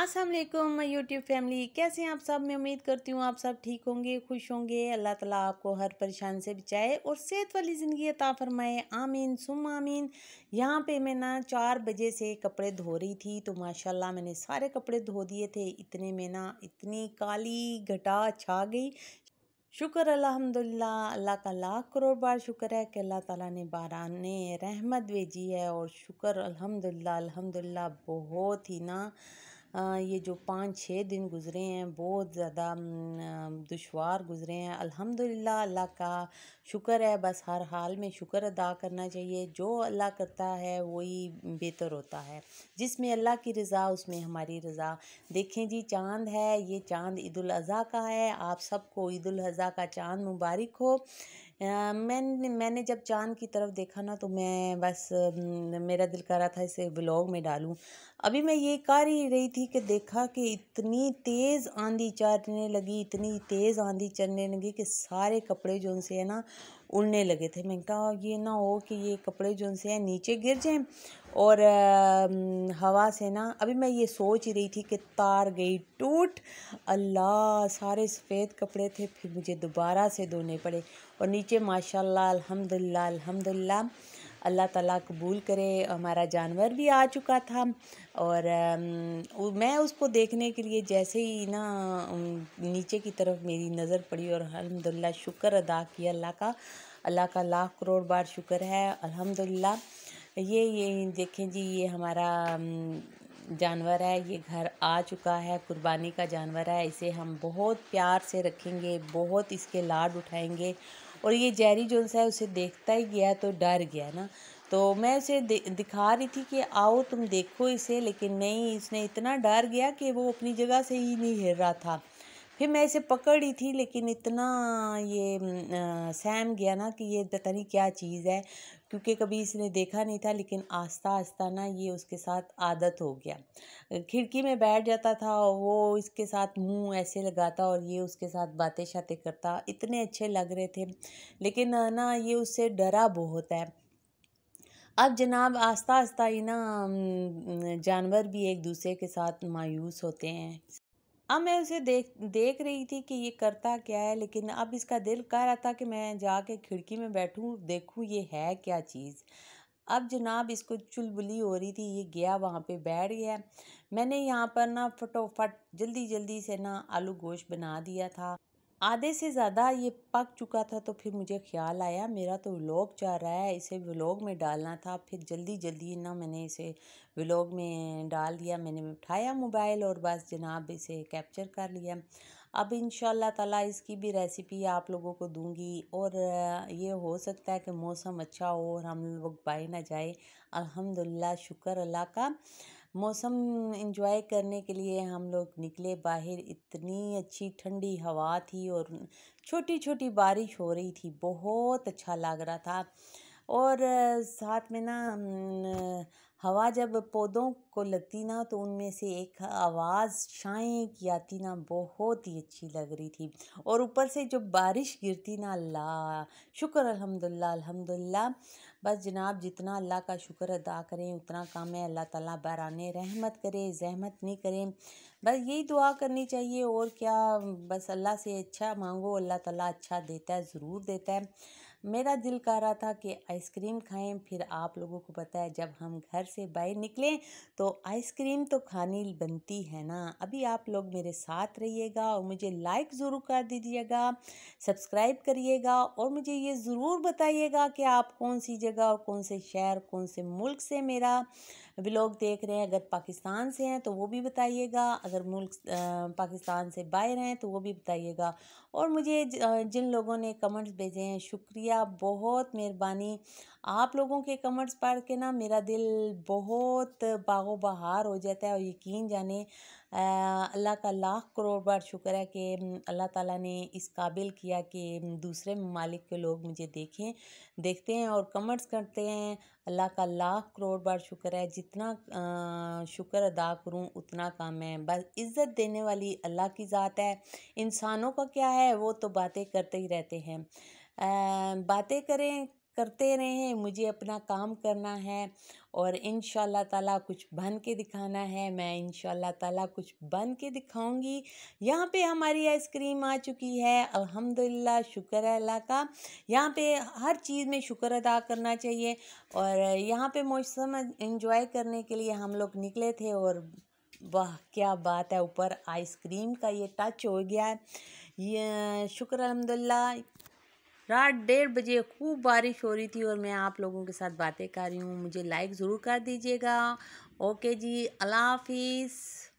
अस्सलाम मैं YouTube family कैसे हैं आप सब मैं उम्मीद करती हूँ आप सब ठीक होंगे खुश होंगे अल्लाह ताला आपको हर परेशान से बचाए और सेहत वाली ज़िंदगी अता फरमाए आमीन सुम आमीन यहाँ पे मैं ना चार बजे से कपड़े धो रही थी तो माशाल्लाह मैंने सारे कपड़े धो दिए थे इतने में ना इतनी काली घटा छा गई शुक्र अलहमदिल्ला अल्लाह का लाख करोड़ बार शुक्र है कि अल्लाह ताला ने बारान ने रहमत भेजी है और शुक्र अलहमदिल्ला अलहमदिल्ला बहुत ही ना ये जो पाँच छः दिन गुज़रे हैं बहुत ज़्यादा दुशवार गुज़रे हैं अल्हम्दुलिल्लाह अल्लाह का शुक्र है बस हर हाल में शुक्र अदा करना चाहिए जो अल्लाह करता है वही बेहतर होता है जिसमें अल्लाह की रज़ा उसमें हमारी रज़ा देखें जी चाँद है ये चाँद ईद का है आप सबको ईद का चाँद मुबारक हो मैंने मैंने जब चाँद की तरफ देखा ना तो मैं बस मेरा दिल कर रहा था इसे ब्लॉग में डालूँ अभी मैं ये कर ही रही थी कि देखा कि इतनी तेज़ आंधी चढ़ने लगी इतनी तेज़ आंधी चढ़ने लगी कि सारे कपड़े जो उनसे है ना उड़ने लगे थे मैंने कहा ये ना हो कि ये कपड़े जो उनसे हैं नीचे गिर जाएं और आ, हवा से ना अभी मैं ये सोच ही रही थी कि तार गई टूट अल्लाह सारे सफ़ेद कपड़े थे फिर मुझे दोबारा से धोने पड़े और नीचे माशाल्लाह अल्हम्दुलिल्लाह अल्हम्दुलिल्लाह अल्लाह ताला कबूल करे हमारा जानवर भी आ चुका था और मैं उसको देखने के लिए जैसे ही ना नीचे की तरफ मेरी नज़र पड़ी और अलहमदिल्ला शुक्र अदा किया अल्लाह का अल्लाह का लाख करोड़ बार शुक्र है अल्हम्दुलिल्लाह ये ये देखें जी ये हमारा जानवर है ये घर आ चुका है कुर्बानी का जानवर है इसे हम बहुत प्यार से रखेंगे बहुत इसके लाड उठाएंगे और ये जेरी जोन है उसे देखता ही गया तो डर गया ना तो मैं उसे दिखा रही थी कि आओ तुम देखो इसे लेकिन नहीं इसने इतना डर गया कि वो अपनी जगह से ही नहीं हिल रहा था फिर मैं इसे पकड़ी थी लेकिन इतना ये सहम गया ना कि ये पता नहीं क्या चीज़ है क्योंकि कभी इसने देखा नहीं था लेकिन आस्ता आस्ता ना ये उसके साथ आदत हो गया खिड़की में बैठ जाता था और वो इसके साथ मुंह ऐसे लगाता और ये उसके साथ बातें शातें करता इतने अच्छे लग रहे थे लेकिन ना ये उससे डरा बहुत है अब जनाब आस्ता आस्ता ही ना जानवर भी एक दूसरे के साथ मायूस होते हैं अब मैं उसे देख देख रही थी कि ये करता क्या है लेकिन अब इसका दिल कह रहा था कि मैं जाके खिड़की में बैठूं देखूं ये है क्या चीज़ अब जनाब इसको चुलबुली हो रही थी ये गया वहाँ पे बैठ गया मैंने यहाँ पर ना फटोफट जल्दी जल्दी से ना आलू गोश्त बना दिया था आधे से ज़्यादा ये पक चुका था तो फिर मुझे ख्याल आया मेरा तो व्लॉग जा रहा है इसे व्लॉग में डालना था फिर जल्दी जल्दी ना मैंने इसे व्लॉग में डाल दिया मैंने उठाया मोबाइल और बस जनाब इसे कैप्चर कर लिया अब इन ताला इसकी भी रेसिपी आप लोगों को दूंगी और ये हो सकता है कि मौसम अच्छा हो और हम लोग बाई ना जाए अलहमदिल्ला शुक्र अल्लाह का मौसम इंजॉय करने के लिए हम लोग निकले बाहर इतनी अच्छी ठंडी हवा थी और छोटी छोटी बारिश हो रही थी बहुत अच्छा लग रहा था और साथ में ना हवा जब पौधों को लगती ना तो उनमें से एक आवाज़ शाएँ की आती ना बहुत ही अच्छी लग रही थी और ऊपर से जो बारिश गिरती ना अल्लाह शुक्र अल्हम्दुलिल्लाह अल्हम्दुलिल्लाह बस जनाब जितना अल्लाह का शुक्र अदा करें उतना काम है अल्लाह ताला बरान रहमत करे जहमत नहीं करें बस यही दुआ करनी चाहिए और क्या बस अल्लाह से अच्छा मांगो अल्लाह ताला अच्छा देता है ज़रूर देता है मेरा दिल कर रहा था कि आइसक्रीम खाएं फिर आप लोगों को पता है जब हम घर से बाहर निकलें तो आइसक्रीम तो खानी बनती है ना अभी आप लोग मेरे साथ रहिएगा और मुझे लाइक ज़रूर कर दीजिएगा सब्सक्राइब करिएगा और मुझे ये ज़रूर बताइएगा कि आप कौन सी जगह और कौन से शहर कौन से मुल्क से मेरा अभी लोग देख रहे हैं अगर पाकिस्तान से हैं तो वो भी बताइएगा अगर मुल्क पाकिस्तान से बाहर हैं तो वो भी बताइएगा और मुझे जिन लोगों ने कमेंट्स भेजे हैं शुक्रिया बहुत मेहरबानी आप लोगों के कमेंट्स पढ़ के ना मेरा दिल बहुत बागो बहार हो जाता है और यकीन जाने अल्लाह का लाख करोड़ बार शुक्र है कि अल्लाह ताला ने इस काबिल किया कि दूसरे ममालिक के लोग मुझे देखें देखते हैं और कमेंट्स करते हैं अल्लाह का लाख करोड़ बार शुक्र है जितना शुक्र अदा करूँ उतना कम है बस इज़्ज़त देने वाली अल्लाह की ज़ात है इंसानों का क्या है वो तो बातें करते ही रहते हैं बातें करें करते रहें मुझे अपना काम करना है और इन ताला कुछ बन के दिखाना है मैं इन ताला कुछ बन के दिखाऊंगी यहाँ पे हमारी आइसक्रीम आ चुकी है अल्हम्दुलिल्लाह शुक्र है अल्लाह का यहाँ पे हर चीज़ में शुक्र अदा करना चाहिए और यहाँ पे मौसम इंजॉय करने के लिए हम लोग निकले थे और वाह क्या बात है ऊपर आइसक्रीम का ये टच हो गया है ये शुक्र अलहमदिल्ला रात डेढ़ बजे खूब बारिश हो रही थी और मैं आप लोगों के साथ बातें कर रही हूँ मुझे लाइक ज़रूर कर दीजिएगा ओके जी अल्लाह हाफिज़